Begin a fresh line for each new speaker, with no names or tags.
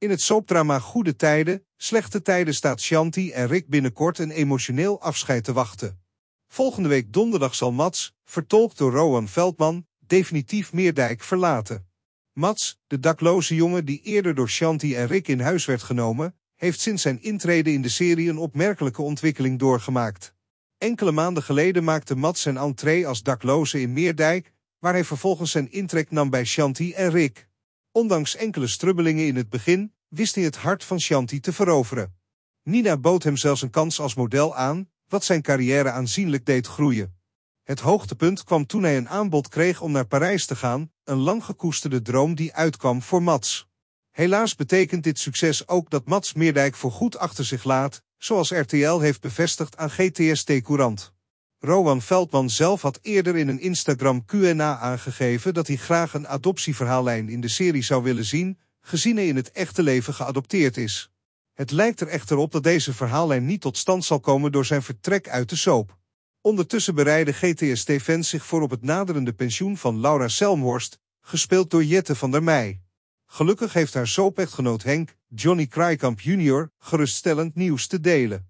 In het soapdrama Goede Tijden, Slechte Tijden staat Shanti en Rick binnenkort een emotioneel afscheid te wachten. Volgende week donderdag zal Mats, vertolkt door Rowan Veldman, definitief Meerdijk verlaten. Mats, de dakloze jongen die eerder door Shanti en Rick in huis werd genomen, heeft sinds zijn intrede in de serie een opmerkelijke ontwikkeling doorgemaakt. Enkele maanden geleden maakte Mats zijn entree als dakloze in Meerdijk, waar hij vervolgens zijn intrek nam bij Shanti en Rick. Ondanks enkele strubbelingen in het begin, wist hij het hart van Shanti te veroveren. Nina bood hem zelfs een kans als model aan, wat zijn carrière aanzienlijk deed groeien. Het hoogtepunt kwam toen hij een aanbod kreeg om naar Parijs te gaan, een lang gekoesterde droom die uitkwam voor Mats. Helaas betekent dit succes ook dat Mats Meerdijk voorgoed achter zich laat, zoals RTL heeft bevestigd aan GTST Courant. Rowan Veldman zelf had eerder in een Instagram Q&A aangegeven dat hij graag een adoptieverhaallijn in de serie zou willen zien, gezien hij in het echte leven geadopteerd is. Het lijkt er echter op dat deze verhaallijn niet tot stand zal komen door zijn vertrek uit de soap. Ondertussen bereiden gts fans zich voor op het naderende pensioen van Laura Selmhorst, gespeeld door Jette van der Meij. Gelukkig heeft haar soap-echtgenoot Henk, Johnny Krijkamp jr., geruststellend nieuws te delen.